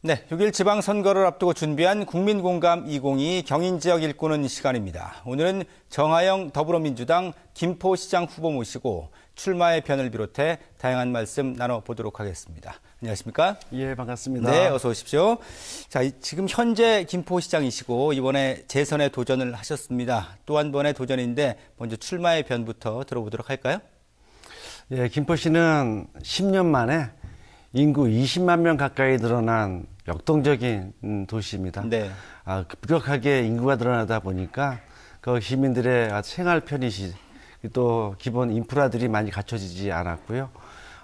네, 6일 지방선거를 앞두고 준비한 국민공감 2022 경인지역 일꾼은 시간입니다. 오늘은 정하영 더불어민주당 김포시장 후보 모시고 출마의 변을 비롯해 다양한 말씀 나눠보도록 하겠습니다. 안녕하십니까? 예, 반갑습니다. 네, 어서 오십시오. 자, 지금 현재 김포시장이시고 이번에 재선에 도전을 하셨습니다. 또 한 번의 도전인데 먼저 출마의 변부터 들어보도록 할까요? 예, 김포시는 10년 만에 인구 20만 명 가까이 늘어난 역동적인 도시입니다. 네. 아, 급격하게 인구가 늘어나다 보니까 그 시민들의 아, 생활 편의시 또 기본 인프라들이 많이 갖춰지지 않았고요.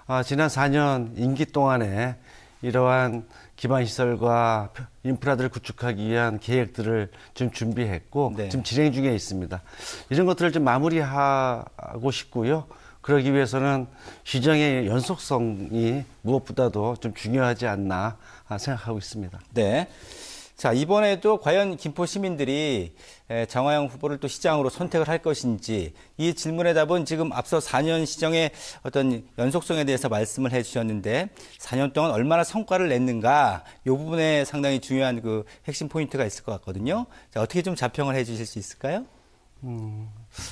아, 지난 4년 임기 동안에 이러한 기반시설과 인프라들을 구축하기 위한 계획들을 지금 준비했고 네. 지금 진행 중에 있습니다. 이런 것들을 좀 마무리하고 싶고요. 그러기 위해서는 시장의 연속성이 무엇보다도 좀 중요하지 않나 아, 생각하고 있습니다. 네. 자, 이번에도 과연 김포 시민들이 장화영 후보를 또 시장으로 선택을 할 것인지 이 질문의 답은 지금 앞서 4년 시정의 어떤 연속성에 대해서 말씀을 해 주셨는데 4년 동안 얼마나 성과를 냈는가 이 부분에 상당히 중요한 그 핵심 포인트가 있을 것 같거든요. 자, 어떻게 좀 자평을 해 주실 수 있을까요? 음,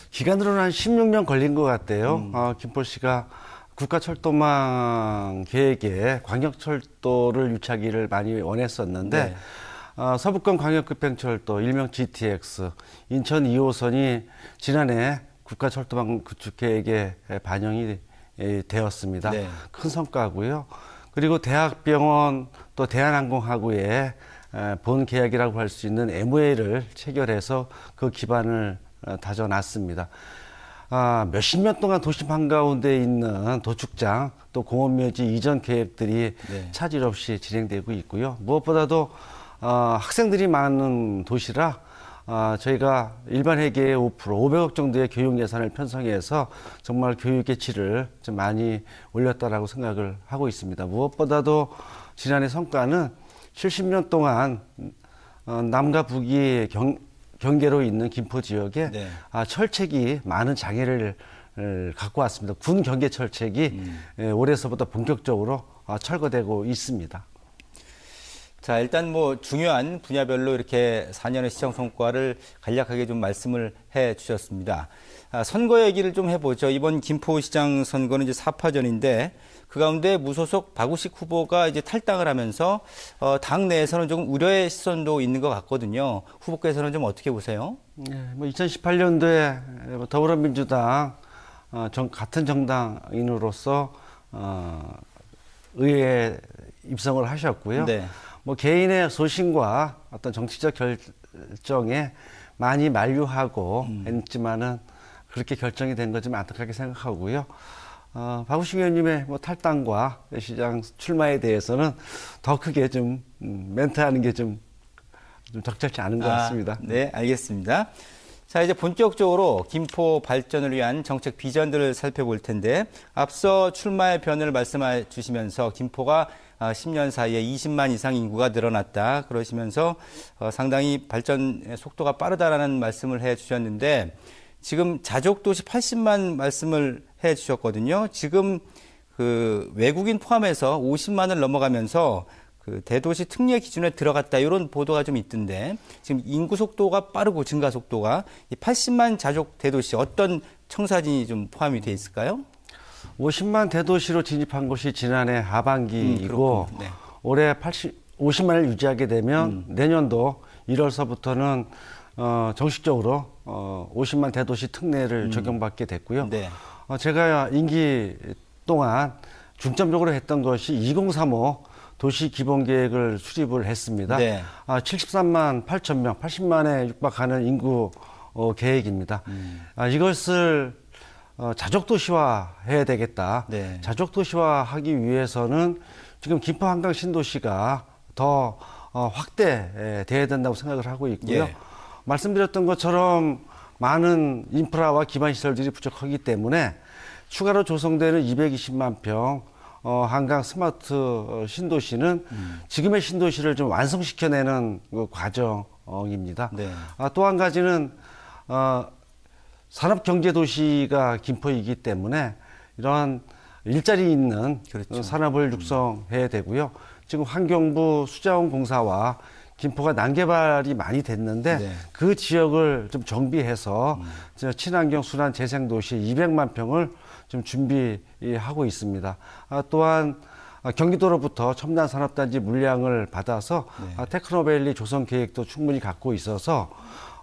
기간으로는 한 16년 걸린 것 같아요. 음. 어, 아, 김포시가 국가철도망 계획에 광역철도를 유착기를 많이 원했었는데 네. 어, 아, 서북권 광역급행철도 일명 GTX 인천 2호선이 지난해 국가철도망 구축 계획에 반영이 예, 되었습니다. 네. 큰 성과고요. 그리고 대학병원 또 대한항공하고의 본 계약이라고 할 수 있는 MOA를 체결해서 그 기반을 어, 다져놨습니다. 아, 몇십 년 동안 도심 한가운데 있는 도축장 또 공원묘지 이전 계획들이 네. 차질 없이 진행되고 있고요. 무엇보다도 어, 학생들이 많은 도시라 어, 저희가 일반 회계의 5% 500억 정도의 교육 예산을 편성해서 정말 교육의 질을 좀 많이 올렸다라고 생각을 하고 있습니다. 무엇보다도 지난해 성과는 70년 동안 어, 남과 북이 경, 경계로 있는 김포 지역에 네. 아, 철책이 많은 장애를 갖고 왔습니다. 군 경계 철책이 음. 올해서부터 본격적으로 아, 철거되고 있습니다. 자, 일단 뭐 중요한 분야별로 이렇게 4년의 시청 성과를 간략하게 좀 말씀을 해 주셨습니다. 아, 선거 얘기를 좀 해보죠. 이번 김포시장 선거는 이제 4파전인데 그 가운데 무소속 박우식 후보가 이제 탈당을 하면서 어, 당 내에서는 조금 우려의 시선도 있는 것 같거든요. 후보께서는 좀 어떻게 보세요? 네, 뭐 2018년도에 뭐 더불어민주당 어, 정, 같은 정당인으로서 어, 의회 입성을 하셨고요. 네. 뭐 개인의 소신과 어떤 정치적 결정에 많이 만류하고 음. 했지만은 그렇게 결정이 된 거지만 안타깝게 생각하고요. 어, 박우식 의원님의 뭐 탈당과 시장 출마에 대해서는 더 크게 좀 음, 멘트하는 게 좀 좀 적절치 않은 것 아, 같습니다. 네, 알겠습니다. 자, 이제 본격적으로 김포 발전을 위한 정책 비전들을 살펴볼 텐데 앞서 출마의 변을 말씀해 주시면서 김포가 10년 아, 사이에 20만 이상 인구가 늘어났다 그러시면서 어, 상당히 발전 속도가 빠르다라는 말씀을 해 주셨는데 지금 자족도시 80만 말씀을 해 주셨거든요. 지금 그 외국인 포함해서 50만을 넘어가면서 그 대도시 특례 기준에 들어갔다 이런 보도가 좀 있던데 지금 인구 속도가 빠르고 증가 속도가 80만 자족 대도시 어떤 청사진이 좀 포함이 돼 있을까요? 50만 뭐 대도시로 진입한 것이 지난해 하반기이고 음, 네. 올해 80, 50만을 유지하게 되면 음. 내년도 1월서부터는 어, 정식적으로 어, 50만 대도시 특례를 음. 적용받게 됐고요. 네. 어, 제가 임기 동안 중점적으로 했던 것이 2035 도시 기본 계획을 수립을 했습니다. 네. 아, 73만 8천 명, 80만에 육박하는 인구 어, 계획입니다. 음. 아, 이것을 어, 자족 도시화 해야 되겠다. 네. 자족 도시화 하기 위해서는 지금 김포 한강 신도시가 더 어, 확대돼야 된다고 생각을 하고 있고요. 예. 말씀드렸던 것처럼 많은 인프라와 기반 시설들이 부족하기 때문에 추가로 조성되는 220만 평 어, 한강 스마트 어, 신도시는 음. 지금의 신도시를 좀 완성시켜내는 그 과정입니다. 네. 아, 또한 가지는 어, 산업경제도시가 김포이기 때문에 이러한 일자리 있는 그렇죠. 산업을 육성해야 되고요. 지금 환경부 수자원공사와 김포가 난개발이 많이 됐는데 네. 그 지역을 좀 정비해서 음. 친환경 순환 재생 도시 200만 평을 좀 준비하고 있습니다. 아, 또한 아, 경기도로부터 첨단 산업단지 물량을 받아서 네. 아, 테크노밸리 조성 계획도 충분히 갖고 있어서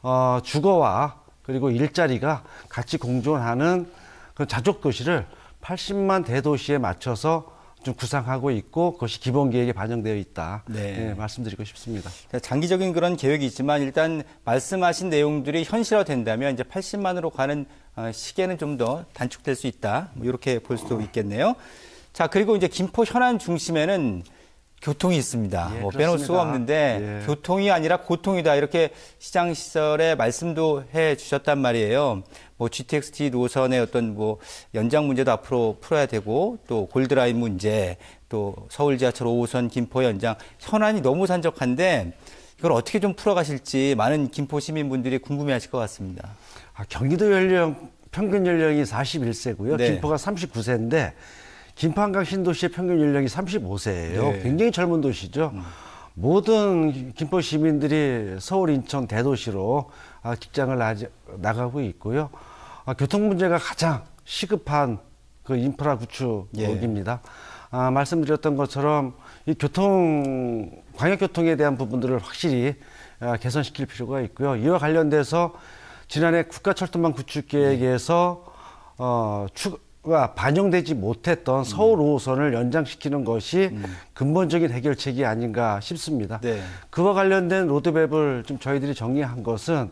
어, 주거와 그리고 일자리가 같이 공존하는 그 자족 도시를 80만 대도시에 맞춰서 좀 구상하고 있고 그것이 기본 계획에 반영되어 있다. 네. 네, 말씀드리고 싶습니다. 장기적인 그런 계획이 있지만 일단 말씀하신 내용들이 현실화된다면 이제 80만으로 가는 어, 시계는 좀 더 단축될 수 있다. 뭐 이렇게 볼 수도 있겠네요. 자 그리고 이제 김포 현안 중심에는 교통이 있습니다. 예, 뭐 빼놓을 수가 없는데 예. 교통이 아니라 고통이다 이렇게 시장 시설에 말씀도 해 주셨단 말이에요. 뭐 GTX-T 노선의 어떤 뭐 연장 문제도 앞으로 풀어야 되고 또 골드라인 문제 또 서울 지하철 5호선 김포 연장 현안이 너무 산적한데 이걸 어떻게 좀 풀어가실지 많은 김포 시민분들이 궁금해하실 것 같습니다. 아, 경기도 연령 평균 연령이 41세고요. 네. 김포가 39세인데 김판강 신도시의 평균 연령이 35세예요. 네. 예. 굉장히 젊은 도시죠. 음. 모든 김포 시민들이 서울, 인천 대도시로 아, 직장을 나가고 있고요. 아, 교통 문제가 가장 시급한 그 인프라 구축입니다. 예. 아, 말씀드렸던 것처럼 이 교통 광역 교통에 대한 부분들을 확실히 아, 개선시킬 필요가 있고요. 이와 관련돼서 지난해 국가철도망 구축 네. 계획에서 어, 추, 가 반영되지 못했던 서울 5호선을 음. 연장시키는 것이 음. 근본적인 해결책이 아닌가 싶습니다. 네. 그와 관련된 로드맵을 좀 저희들이 정리한 것은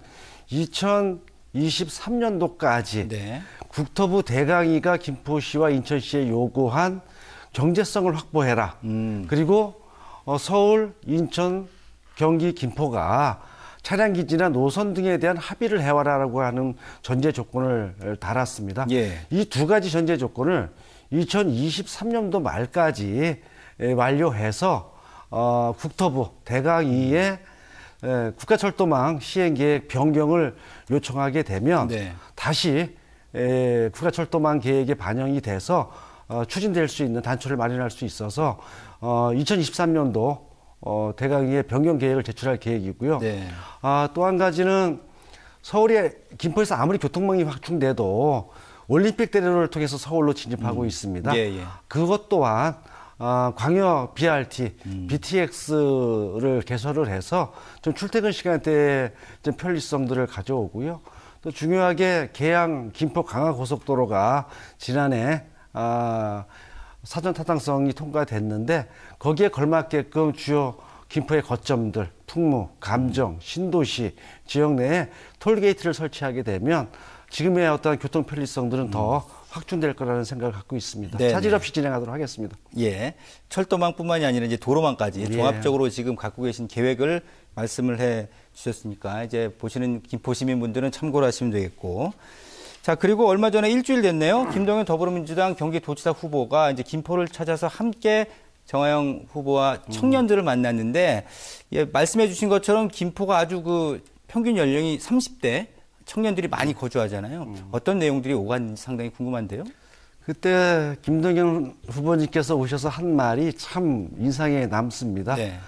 2023년도까지 네. 국토부 대강의가 김포시와 인천시에 요구한 경제성을 확보해라. 음. 그리고 어, 서울, 인천, 경기, 김포가 차량 기지나 노선 등에 대한 합의를 해와라라고 하는 전제 조건을 달았습니다. 예. 이두 가지 전제 조건을 2023년도 말까지 완료해서 어, 국토부 대강이에 에, 국가철도망 시행계획 변경을 요청하게 되면 네. 다시 에, 국가철도망 계획에 반영이 돼서 어, 추진될 수 있는 단초를 마련할 수 있어서 어, 2023년도 어, 대강의의 변경 계획을 제출할 계획이고요. 네. 아, 또 한 가지는 서울에 김포에서 아무리 교통망이 확충돼도 올림픽 대로를 통해서 서울로 진입하고 음. 있습니다. 예, 예. 그것 또한 아, 광역 BRT, 음. BTX를 개설을 해서 좀 출퇴근 시간대에 좀 편리성들을 가져오고요. 또 중요하게 계양 김포 강화 고속도로가 지난해 아, 사전 타당성이 통과됐는데 거기에 걸맞게끔 주요 김포의 거점들 풍무, 감정, 신도시 지역 내에 톨게이트를 설치하게 되면 지금의 어떤 교통 편리성들은 음. 더 확충될 거라는 생각을 갖고 있습니다. 네네. 차질 네. 없이 진행하도록 하겠습니다. 예, 철도망뿐만이 아니라 이제 도로망까지 예. 종합적으로 지금 갖고 계신 계획을 말씀을 해 주셨으니까 이제 보시는 김포 시민분들은 참고를 하시면 되겠고 자, 그리고 얼마 전에 일주일 됐네요. 김동연 더불어민주당 경기도지사 후보가 이제 김포를 찾아서 함께 정화영 후보와 청년들을 만났는데 예, 말씀해 주신 것처럼 김포가 아주 그 평균 연령이 30대 청년들이 많이 거주하잖아요. 음. 어떤 내용들이 오갔는지 상당히 궁금한데요. 그때 김동연 후보님께서 오셔서 한 말이 참 인상에 남습니다. 네.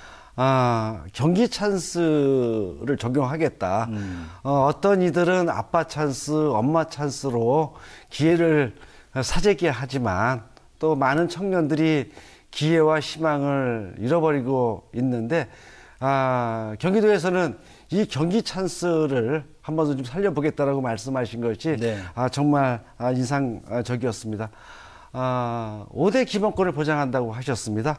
아, 경기 찬스를 적용하겠다. 음. 어, 어떤 이들은 아빠 찬스, 엄마 찬스로 기회를 사재기하지만 또 많은 청년들이 기회와 희망을 잃어버리고 있는데 아, 경기도에서는 이 경기 찬스를 한 번 좀 살려보겠다라고 말씀하신 것이 네. 아, 정말 아, 인상적이었습니다. 아, 5대 기본권을 보장한다고 하셨습니다.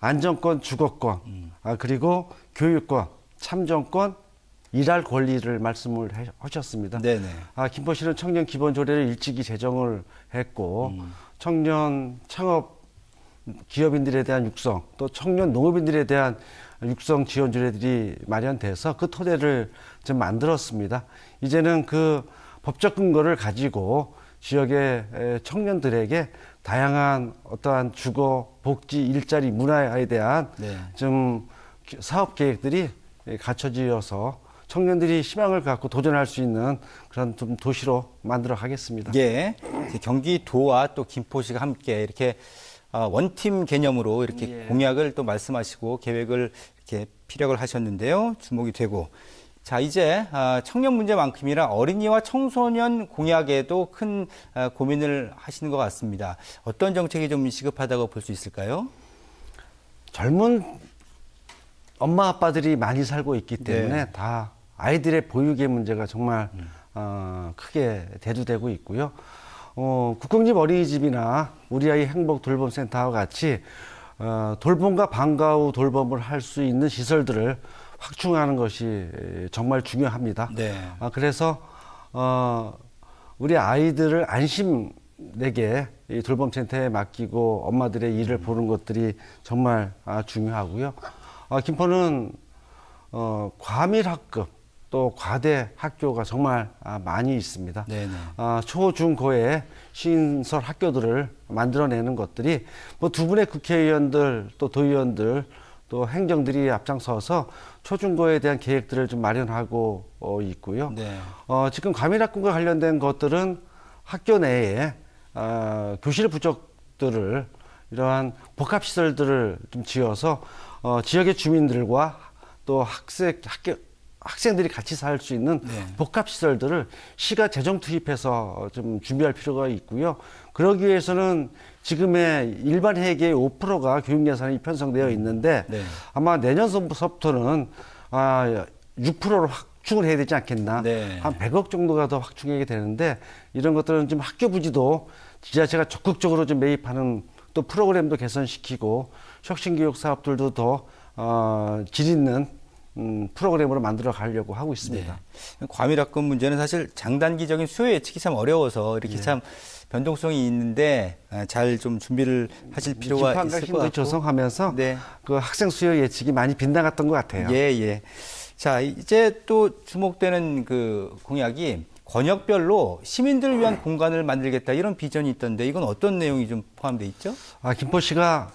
안정권, 주거권, 음. 아, 그리고 교육권, 참정권, 일할 권리를 말씀을 해, 하셨습니다. 네네. 아, 김포시는 청년 기본 조례를 일찍이 제정을 했고 음. 청년 창업 기업인들에 대한 육성 또 청년 농업인들에 대한 육성 지원 조례들이 마련돼서 그 토대를 좀 만들었습니다. 이제는 그 법적 근거를 가지고 지역의 청년들에게 다양한 어떠한 주거, 복지, 일자리, 문화에 대한 네. 좀 사업 계획들이 예, 갖춰지어서 청년들이 희망을 갖고 도전할 수 있는 그런 좀 도시로 만들어 가겠습니다. 예. 경기도와 또 김포시가 함께 이렇게 아, 원팀 개념으로 이렇게 예. 공약을 또 말씀하시고 계획을 이렇게 피력을 하셨는데요. 주목이 되고 자, 이제 아, 청년 문제만큼이나 어린이와 청소년 공약에도 큰 아, 고민을 하시는 것 같습니다. 어떤 정책이 좀 시급하다고 볼 수 있을까요? 젊은 엄마 아빠들이 많이 살고 있기 네. 때문에 네. 다 아이들의 보육의 문제가 정말 음. 어, 크게 대두되고 있고요. 어, 국공립 어린이집이나 우리 아이 행복 돌봄 센터와 같이 어, 돌봄과 방과 후 돌봄을 할 수 있는 시설들을 확충하는 것이 정말 중요합니다. 네. 아, 그래서 어, 우리 아이들을 안심 내게 이 돌봄센터에 맡기고 엄마들의 일을 보는 것들이 정말 아, 중요하고요. 아, 김포는 어, 과밀학급 또 과대 학교가 정말 아, 많이 있습니다. 네네. 네. 아, 초, 중, 고에 신설 학교들을 만들어내는 것들이 뭐 두 분의 국회의원들 또 도의원들 또 행정들이 앞장서서 초중고에 대한 계획들을 좀 마련하고 어, 있고요. 네. 어, 지금 과밀학군과 관련된 것들은 학교 내에 어, 교실 부족들을 이러한 복합 시설들을 좀 지어서 어, 지역의 주민들과 또 학생 학교 학생들이 같이 살 수 있는 네. 복합 시설들을 시가 재정 투입해서 좀 준비할 필요가 있고요. 그러기 위해서는 지금의 일반 회계의 5%가 교육 예산이 편성되어 있는데 네. 아마 내년서부터는 아, 6%로 확충을 해야 되지 않겠나. 네. 한 100억 정도가 더 확충하게 되는데 이런 것들은 지금 학교 부지도 지자체가 적극적으로 좀 매입하는 또 프로그램도 개선시키고 혁신교육 사업들도 더 어, 질 있는 음, 프로그램으로 만들어 가려고 하고 있습니다. 네. 과밀학급 문제는 사실 장단기적인 수요 예측이 참 어려워서 이렇게 네. 참 변동성이 있는데 아, 잘좀 준비를 하실 필요가 있을 것 같고 조성하면서 네. 그 학생 수요 예측이 많이 빗나갔던 것 같아요. 예, 예. 자, 이제 또 주목되는 그 공약이 권역별로 시민들을 위한 네. 공간을 만들겠다 이런 비전이 있던데 이건 어떤 내용이 좀 포함돼 있죠? 아, 김포시가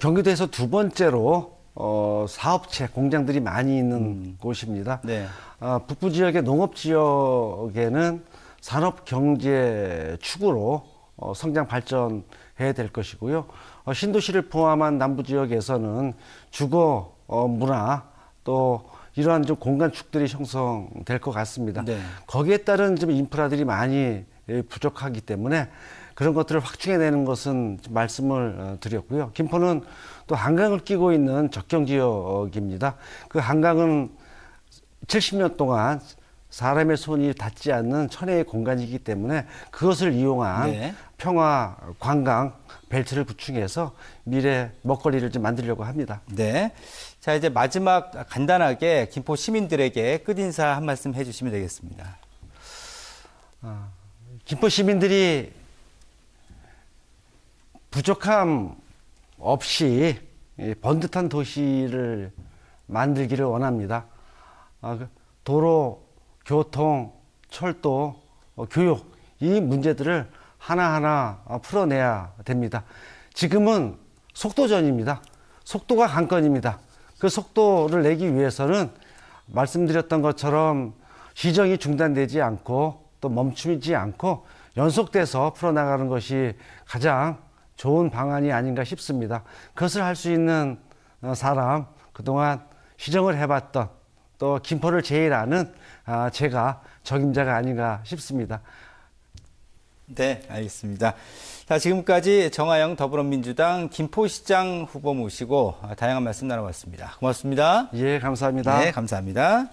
경기도에서 두 번째로 어, 사업체 공장들이 많이 있는 음. 곳입니다. 네. 아, 북부 지역의 농업 지역에는 산업 경제 축으로 어, 성장 발전해야 될 것이고요. 어, 신도시를 포함한 남부 지역에서는 주거, 어, 문화 또 이러한 좀 공간축들이 형성될 것 같습니다. 네. 거기에 따른 좀 인프라들이 많이 예, 부족하기 때문에 그런 것들을 확충해내는 것은 말씀을 어, 드렸고요. 김포는 또 한강을 끼고 있는 적경 지역입니다. 그 한강은 70년 동안 사람의 손이 닿지 않는 천혜의 공간이기 때문에 그것을 이용한 네. 평화 관광 벨트를 구축해서 미래 먹거리를 좀 만들려고 합니다. 네. 자, 이제 마지막 간단하게 김포 시민들에게 끝인사 한 말씀 해 주시면 되겠습니다. 아, 김포 시민들이 부족함 없이 번듯한 도시를 만들기를 원합니다. 아, 그 도로 교통, 철도, 어, 교육 이 문제들을 하나하나 어, 풀어내야 됩니다. 지금은 속도전입니다. 속도가 관건입니다. 그 속도를 내기 위해서는 말씀드렸던 것처럼 시정이 중단되지 않고 또 멈추지 않고 연속돼서 풀어나가는 것이 가장 좋은 방안이 아닌가 싶습니다. 그것을 할 수 있는 어, 사람, 그동안 시정을 해봤던 또 김포를 제일 아는 아, 제가 적임자가 아닌가 싶습니다. 네, 알겠습니다. 자, 지금까지 정하영 더불어민주당 김포시장 후보 모시고 다양한 말씀 나눠봤습니다. 고맙습니다. 예, 감사합니다. 네, 감사합니다.